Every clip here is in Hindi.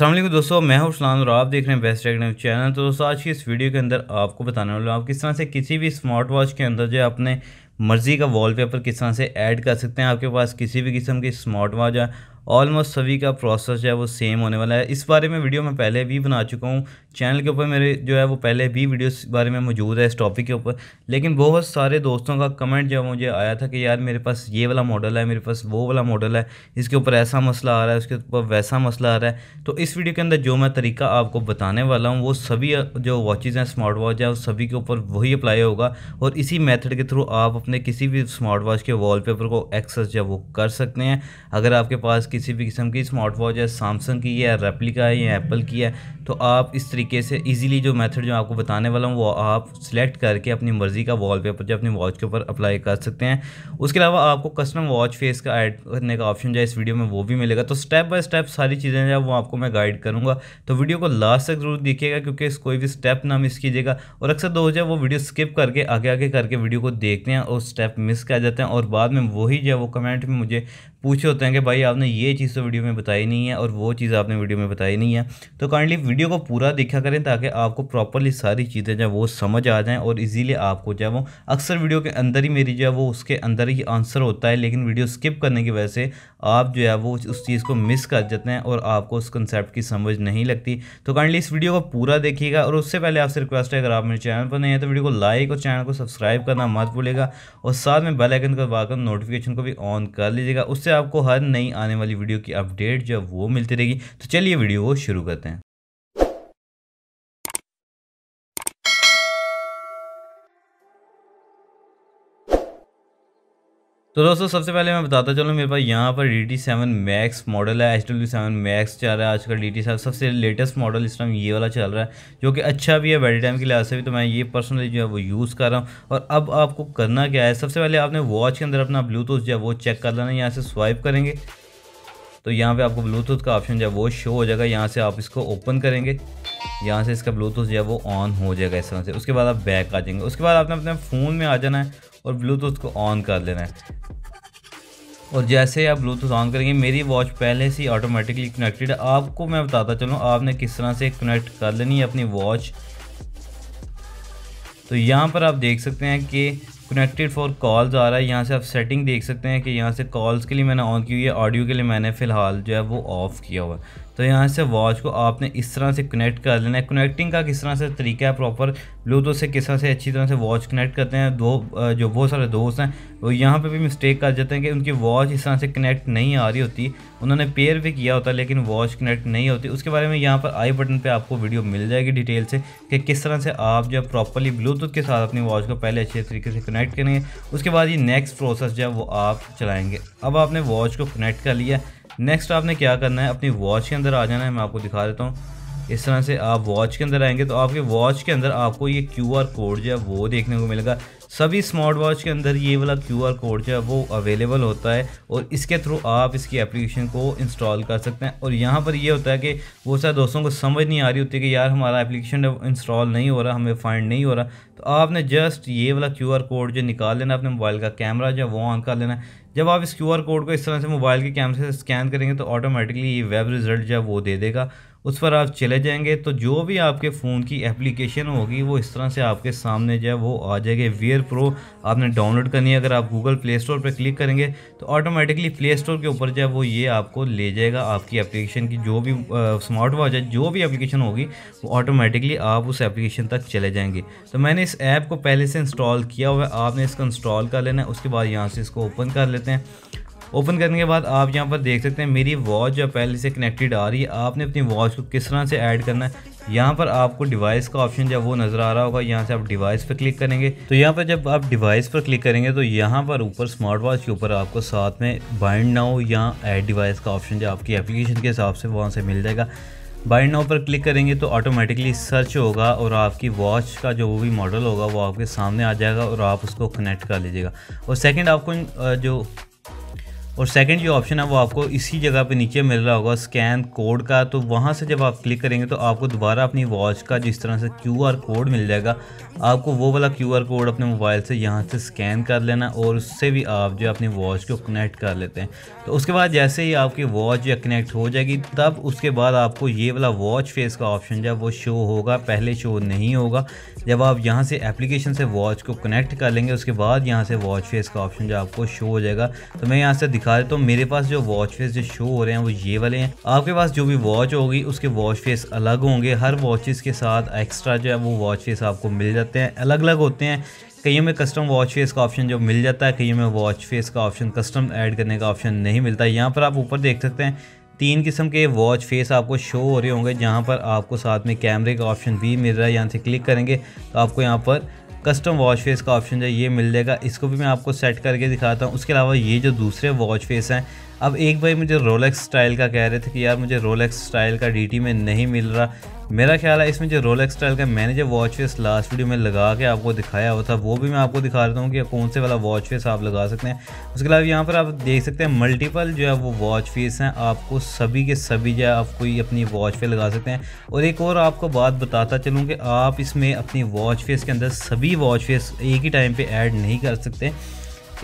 असलम दोस्तों मैं हूं सलाम और आप देख रहे हैं बेस्ट टेक्निक चैनल तो दोस्तों आज की इस वीडियो के अंदर आपको बताने वाला आप किस तरह से किसी भी स्मार्ट वॉच के अंदर जो है अपने मर्ज़ी का वॉलपेपर किस तरह से ऐड कर सकते हैं आपके पास किसी भी किस्म की स्मार्ट वॉच है ऑलमोस्ट सभी का प्रोसेस जो है वो सेम होने वाला है इस बारे में वीडियो मैं पहले भी बना चुका हूँ चैनल के ऊपर मेरे जो है वो पहले भी वीडियो इस बारे में मौजूद है इस टॉपिक के ऊपर लेकिन बहुत सारे दोस्तों का कमेंट जो मुझे आया था कि यार मेरे पास ये वाला मॉडल है मेरे पास वो वाला मॉडल है इसके ऊपर ऐसा मसला आ रहा है उसके ऊपर वैसा मसला आ रहा है तो इस वीडियो के अंदर जो मैं तरीका आपको बताने वाला हूँ वो सभी जो वॉचेज़ हैं स्मार्ट वॉच हैं उस सभी के ऊपर वही अप्लाई होगा और इसी मेथड के थ्रू आप अपने किसी भी स्मार्ट वॉच के वॉलपेपर को एक्सेस जो वो कर सकते हैं अगर आपके पास किसी भी किस्म की स्मार्ट वॉच है सैमसंग की है रेप्लिका है या एप्पल की है तो आप इस तरीके से इजीली जो मेथड जो आपको बताने वाला हूँ वो आप सिलेक्ट करके अपनी मर्ज़ी का वॉलपेपर जो अपनी वॉच के ऊपर अप्लाई कर सकते हैं उसके अलावा आपको कस्टम वॉच फेस का ऐड करने का ऑप्शन जो है इस वीडियो में वो भी मिलेगा तो स्टेप बाय स्टेप सारी चीज़ें जो है वो आपको मैं गाइड करूँगा तो वीडियो को लास्ट तक जरूर देखिएगा क्योंकि कोई भी स्टेप ना मिस कीजिएगा और अक्सर दो जो वो वीडियो स्किप करके आगे आगे करके वीडियो को देखते हैं और स्टेप मिस कर जाते हैं और बाद में वही जो है वो कमेंट में मुझे पूछे होते हैं कि भाई आपने ये चीज़ तो वीडियो में बताई नहीं है और वो चीज़ आपने वीडियो में बताई नहीं है तो काइंडली वीडियो को पूरा देखा करें ताकि आपको प्रॉपरली सारी चीज़ें जो वो समझ आ जाएँ और इजीली आपको जो है वो अक्सर वीडियो के अंदर ही मेरी जो है वो उसके अंदर ही आंसर होता है लेकिन वीडियो स्किप करने की वजह से आप जो है वो उस चीज़ को मिस कर जाते हैं और आपको उस कंसेप्ट की समझ नहीं लगती तो काइंडली इस वीडियो को पूरा देखिएगा और उससे पहले आपसे रिक्वेस्ट है अगर आप मेरे चैनल पर नहीं है तो वीडियो को लाइक और चैनल को सब्सक्राइब करना मत भूलेगा और साथ में बेलाइकन का वाकर नोटिफिकेशन को भी ऑन कर लीजिएगा उससे आपको हर नई आने वाली वीडियो की अपडेट जो वो मिलती रहेगी तो चलिए वीडियो को शुरू करते हैं तो दोस्तों सबसे पहले मैं बताता चलूँ मेरे पास यहाँ पर D T seven max model है एच डब्ल्यू सेवन मैक्स चल रहा है आजकल डी टी सेवन सबसे लेटेस्ट मॉडल इस टाइम ये वाला चल रहा है जो कि अच्छा भी है बैटरी टाइम के लिहाज से भी तो मैं ये पर्सनली जो है वो यूज़ कर रहा हूँ और अब आपको करना क्या है सबसे पहले आपने वॉच के अंदर अपना ब्लूटूथ जो है वो चेक कर लेना यहाँ से स्वाइप करेंगे तो यहाँ पर आपको ब्लूटूथ का ऑप्शन जो है वो शो हो जाएगा यहाँ से आप इसको ओपन करेंगे यहाँ से इसका ब्लूटूथ जो है वो ऑन हो जाएगा इस तरह से उसके बाद आप बैक आ जाएंगे उसके बाद आपने अपने फ़ोन में आ जाना है और ब्लूटूथ को ऑन कर लेना है और जैसे आप ब्लूटूथ ऑन करेंगे मेरी वॉच पहले से ऑटोमेटिकली कनेक्टेड आपको मैं बताता चलूँ आपने किस तरह से कनेक्ट कर लेनी है अपनी वॉच तो यहाँ पर आप देख सकते हैं कि कनेक्टेड फॉर कॉल्स आ रहा है यहाँ से आप सेटिंग देख सकते हैं कि यहाँ से कॉल्स के लिए मैंने ऑन की हुई है ऑडियो के लिए मैंने फ़िलहाल जो है वो ऑफ़ किया हुआ है तो यहाँ से वॉच को आपने इस तरह से कनेक्ट कर लेना है कनेक्टिंग का किस तरह से तरीका है प्रॉपर ब्लूटूथ से किस तरह से अच्छी तरह से वॉच कनेक्ट करते हैं दो जो बहुत सारे दोस्त हैं वो यहाँ पर भी मिस्टेक कर जाते हैं कि उनकी वॉच इस तरह से कनेक्ट नहीं आ रही होती उन्होंने पेयर भी किया होता लेकिन वॉच कनेक्ट नहीं होती उसके बारे में यहाँ पर आई बटन पर आपको वीडियो मिल जाएगी डिटेल से कि किस तरह से आप जब प्रॉपरली ब्लूटूथ के साथ अपनी वॉच को पहले अच्छे तरीके से कनेक्ट करेंगे उसके बाद ये नेक्स्ट प्रोसेस जो है वो आप चलाएँगे अब आपने वॉच को कनेक्ट कर लिया नेक्स्ट आपने क्या करना है अपनी वॉच के अंदर आ जाना है मैं आपको दिखा देता हूँ इस तरह से आप वॉच के अंदर आएंगे तो आपके वॉच के अंदर आपको ये क्यू आर कोड जो है वो देखने को मिलेगा सभी स्मार्ट वॉच के अंदर ये वाला क्यू आर कोड जो है वो अवेलेबल होता है और इसके थ्रू आप इसकी एप्लीकेशन को इंस्टॉल कर सकते हैं और यहाँ पर ये होता है कि वो सारे दोस्तों को समझ नहीं आ रही होती कि यार हमारा एप्लीकेशन इंस्टॉल नहीं हो रहा हमें फाइंड नहीं हो रहा तो आपने जस्ट ये वाला क्यू आर कोड जो निकाल लेना अपने मोबाइल का कैमरा जो है वो ऑन कर लेना जब आप इस क्यू आर कोड को इस तरह से मोबाइल के कैमरे से स्कैन करेंगे तो ऑटोमेटिकली ये वेब रिजल्ट जो है वो दे देगा उस पर आप चले जाएंगे तो जो भी आपके फ़ोन की एप्लीकेशन होगी वो इस तरह से आपके सामने जो है वो आ जाएगी वेयर प्रो आपने डाउनलोड करनी है अगर आप गूगल प्ले स्टोर पर क्लिक करेंगे तो ऑटोमेटिकली प्ले स्टोर के ऊपर जो है वो ये आपको ले जाएगा आपकी एप्लीकेशन की जो भी स्मार्ट वॉच है जो भी एप्लीकेशन होगी वो ऑटोमेटिकली आप उस एप्लीकेशन तक चले जाएंगे तो मैंने इस ऐप को पहले से इंस्टॉल किया हुआ है आपने इसको इंस्टॉल कर लेना है उसके बाद यहाँ से इसको ओपन कर लेते हैं ओपन करने के बाद आप यहाँ पर देख सकते हैं मेरी वॉच जो पहले से कनेक्टेड आ रही है आपने अपनी वॉच को किस तरह से ऐड करना है यहाँ पर आपको डिवाइस का ऑप्शन जब वो नज़र आ रहा होगा यहाँ से आप डिवाइस पर क्लिक करेंगे तो यहाँ पर जब आप डिवाइस पर क्लिक करेंगे तो यहाँ पर ऊपर स्मार्ट वॉच के ऊपर आपको साथ में बाइंड नाउ या ऐड डिवाइस का ऑप्शन जो आपकी एप्लीकेशन के हिसाब से वहाँ से मिल जाएगा बाइंड नाउ पर क्लिक करेंगे तो ऑटोमेटिकली सर्च होगा और आपकी वॉच का जो भी मॉडल होगा वो आपके सामने आ जाएगा और आप उसको कनेक्ट कर लीजिएगा और सेकेंड आपको जो और सेकंड जो ऑप्शन है वो आपको इसी जगह पे नीचे मिल रहा होगा स्कैन कोड का तो वहाँ से जब आप क्लिक करेंगे तो आपको दोबारा अपनी वॉच का जिस तरह से क्यूआर कोड मिल जाएगा आपको वो वाला क्यूआर कोड अपने मोबाइल से यहाँ से स्कैन कर लेना और उससे भी आप जो अपनी वॉच को कनेक्ट कर लेते हैं तो उसके बाद जैसे ही आपकी वॉच या कनेक्ट हो जाएगी तब उसके बाद आपको ये वाला वॉच फेस का ऑप्शन जो वो शो होगा पहले शो नहीं होगा जब आप यहाँ से एप्लीकेशन से वॉच को कनेक्ट कर लेंगे उसके बाद यहाँ से वॉच फेस का ऑप्शन जो आपको शो हो जाएगा तो मैं यहाँ से दिखा दिखा देता तो हूँ मेरे पास जो वॉच फेस जो शो हो रहे हैं वो ये वाले हैं आपके पास जो भी वॉच होगी उसके वॉच फेस अलग होंगे हर वॉचेस के साथ एक्स्ट्रा जो है वो वॉच फेस आपको मिल जाते हैं अलग अलग होते हैं कईयों में कस्टम वॉच फेस का ऑप्शन जो मिल जाता है कईयों में वॉच फेस का ऑप्शन कस्टम ऐड करने का ऑप्शन नहीं मिलता यहाँ पर आप ऊपर देख सकते हैं तीन किस्म के वॉच फेस आपको शो हो रहे होंगे जहाँ पर आपको साथ में कैमरे का ऑप्शन भी मिल रहा है यहाँ से क्लिक करेंगे तो आपको यहाँ पर कस्टम वॉच फेस का ऑप्शन जो है ये मिल जाएगा इसको भी मैं आपको सेट करके दिखाता हूँ उसके अलावा ये जो दूसरे वॉच फेस हैं अब एक भाई मुझे रोलेक्स स्टाइल का कह रहे थे कि यार मुझे रोलेक्स स्टाइल का डीटी में नहीं मिल रहा मेरा ख्याल है इसमें जो रोल स्टाइल का मैंने जो वॉच फेस लास्ट वीडियो में लगा के आपको दिखाया हुआ था वो भी मैं आपको दिखा देता हूँ कि कौन से वाला वॉच फेस आप लगा सकते हैं उसके अलावा यहाँ पर आप देख सकते हैं मल्टीपल जो है वो वॉच फेस हैं आपको सभी के सभी जो है आप कोई अपनी वॉच फेस लगा सकते हैं और एक और आपको बात बताता चलूँ कि आप इसमें अपनी वॉच फेस के अंदर सभी वॉच फेस एक ही टाइम पर ऐड नहीं कर सकते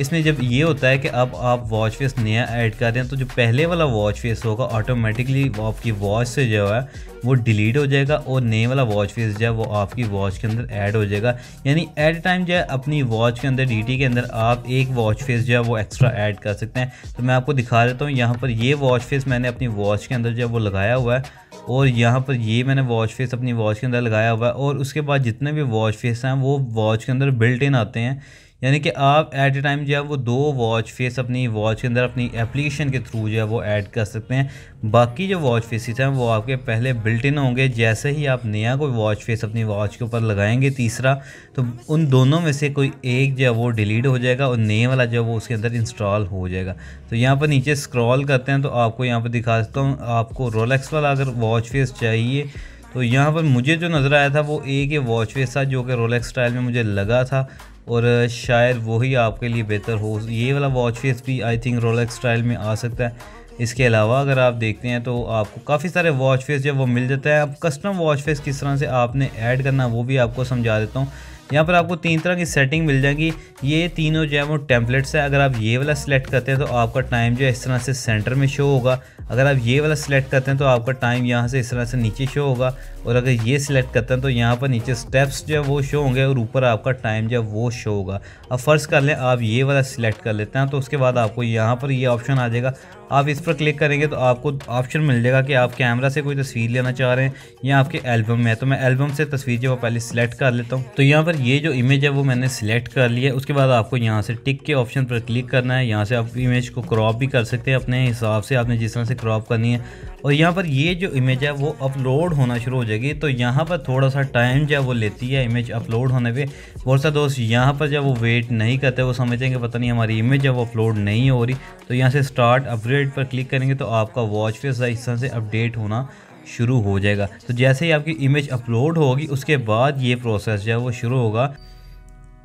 इसमें जब ये होता है कि अब आप वॉच फेस नया ऐड कर हैं तो जो पहले वाला वॉच फेस होगा ऑटोमेटिकली आपकी वॉच से जो है वो डिलीट हो जाएगा और नए वाला वॉच फेस जो है वो आपकी वॉच के अंदर ऐड हो जाएगा यानी एट टाइम जो है अपनी वॉच के अंदर डी के अंदर आप एक वॉच फेस जो है वो एक्स्ट्रा ऐड कर सकते हैं तो मैं आपको दिखा देता हूँ यहाँ पर ये वॉच फेस मैंने अपनी वॉच के अंदर जो है वो लगाया हुआ है और यहाँ पर ये मैंने वॉच फेस अपनी वॉच के अंदर लगाया हुआ है और उसके बाद जितने भी वॉच फेस हैं वो वॉच के अंदर बिल्ट इन आते हैं यानी कि आप एट ए टाइम जो है वो दो वॉच फेस अपनी वॉच के अंदर अपनी एप्लीकेशन के थ्रू जो है वो ऐड कर सकते हैं बाकी जो वॉच फेसिस हैं वो आपके पहले बिल्ट इन होंगे जैसे ही आप नया कोई वॉच फेस अपनी वॉच के ऊपर लगाएंगे तीसरा तो उन दोनों में से कोई एक जो है वो डिलीट हो जाएगा और नए वाला जो है वो उसके अंदर इंस्टॉल हो जाएगा तो यहाँ पर नीचे स्क्रॉल करते हैं तो आपको यहाँ पर दिखा सकता हूँ आपको रोलेक्स वाला अगर वॉच फेस चाहिए तो यहाँ पर मुझे जो नज़र आया था वो एक ये वॉच फेस था जो कि रोलेक्स स्टाइल में मुझे लगा था और शायद वही आपके लिए बेहतर हो ये वाला वॉच फेस भी आई थिंक रोलेक्स स्टाइल में आ सकता है इसके अलावा अगर आप देखते हैं तो आपको काफ़ी सारे वॉच फेस जो वो मिल जाता है अब कस्टम वॉच फेस किस तरह से आपने ऐड करना वो भी आपको समझा देता हूँ यहाँ पर आपको तीन तरह की सेटिंग मिल जाएगी ये तीनों जो है वो टेम्पलेट्स है अगर आप ये वाला सिलेक्ट करते हैं तो आपका टाइम जो है इस तरह से सेंटर में शो होगा अगर आप ये वाला सिलेक्ट करते हैं तो आपका टाइम यहाँ से इस तरह से नीचे शो होगा और अगर ये सिलेक्ट करते हैं तो यहाँ पर नीचे स्टेप्स जो है वो शो होंगे और ऊपर आपका टाइम जो है वो शो होगा अब फर्स्ट कर लें आप ये वाला सिलेक्ट कर लेते हैं तो उसके बाद आपको यहाँ पर ये ऑप्शन आ जाएगा आप इस पर क्लिक करेंगे तो आपको ऑप्शन मिल जाएगा कि आप कैमरा से कोई तस्वीर लेना चाह रहे हैं या आपके एल्बम में है तो मैं एल्बम से तस्वीर जो है पहले सिलेक्ट कर लेता हूँ तो यहाँ पर ये जो इमेज है वो मैंने सिलेक्ट कर लिया उसके बाद आपको यहाँ से टिक के ऑप्शन पर क्लिक करना है यहाँ से आप इमेज को क्रॉप भी कर सकते हैं अपने हिसाब से आपने जिस तरह से क्रॉप करनी है और यहाँ पर ये जो इमेज है वो अपलोड होना शुरू हो जाएगा जाएगी तो यहाँ पर थोड़ा सा टाइम जो वो लेती है इमेज अपलोड होने पे बहुत सा दोस्त यहाँ पर जब वो वेट नहीं करते वो समझते हैं कि पता नहीं हमारी इमेज जब अपलोड नहीं हो रही तो यहाँ से स्टार्ट अपग्रेड पर क्लिक करेंगे तो आपका वॉच फेस हिस्सा से अपडेट होना शुरू हो जाएगा तो जैसे ही आपकी इमेज अपलोड होगी उसके बाद ये प्रोसेस जो है वो शुरू होगा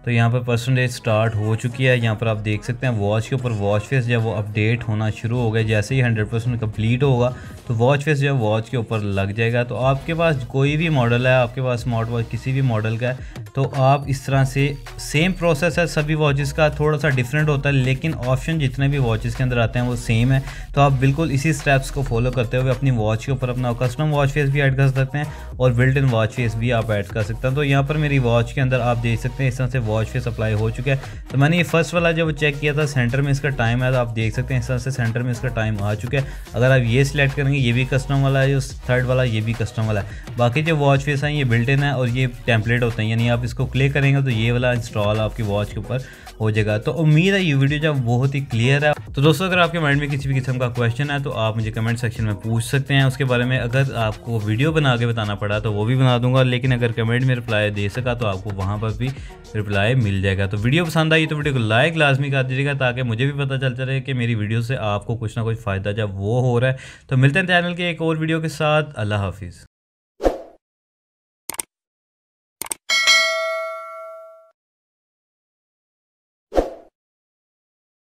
तो यहाँ पर परसेंटेज स्टार्ट हो चुकी है यहाँ पर आप देख सकते हैं वॉच के ऊपर वॉच फेस जब वो अपडेट होना शुरू हो गया जैसे ही 100 परसेंट कम्प्लीट होगा तो वॉच फेस जब वॉच के ऊपर लग जाएगा तो आपके पास कोई भी मॉडल है आपके पास स्मार्ट वॉच किसी भी मॉडल का है तो आप इस तरह से सेम प्रोसेस है सभी वॉचेस का थोड़ा सा डिफरेंट होता है लेकिन ऑप्शन जितने भी वॉचेस के अंदर आते हैं वो सेम है तो आप बिल्कुल इसी स्टेप्स को फॉलो करते हुए अपनी वॉच के ऊपर अपना कस्टम वॉच फेस भी ऐड कर सकते हैं और बिल्ट इन वॉच फेस भी आप ऐड कर सकते हैं तो यहाँ पर मेरी वॉच के अंदर आप देख सकते हैं इस तरह से वॉच फेस अप्लाई हो चुका है तो मैंने ये फर्स्ट वाला जब चेक किया था सेंटर में इसका टाइम है तो आप देख सकते हैं इस तरह से सेंटर में इसका टाइम आ चुका है अगर आप ये सिलेक्ट करेंगे ये भी कस्टम वाला है थर्ड वाला ये भी कस्टम वाला है बाकी जो वॉच फेस हैं ये बिल्ट इन है और ये टेम्पलेट होते हैं यानी आप आप इसको क्ले करेंगे तो ये वाला इंस्टॉल आपकी वॉच के ऊपर हो जाएगा तो उम्मीद है ये वीडियो जब बहुत ही क्लियर है तो दोस्तों अगर आपके माइंड में किसी भी किस्म का क्वेश्चन है तो आप मुझे कमेंट सेक्शन में पूछ सकते हैं उसके बारे में अगर आपको वीडियो बना के बताना पड़ा तो वो भी बना दूंगा लेकिन अगर कमेंट में रिप्लाई दे सका तो आपको वहाँ पर भी रिप्लाई मिल जाएगा तो वीडियो पसंद आई तो वीडियो को लाइक लाजमी कर दीजिएगा ताकि मुझे भी पता चलता रहे कि मेरी वीडियो से आपको कुछ ना कुछ फ़ायदा जब वो हो रहा है तो मिलते हैं चैनल के एक और वीडियो के साथ अल्लाह हाफिज़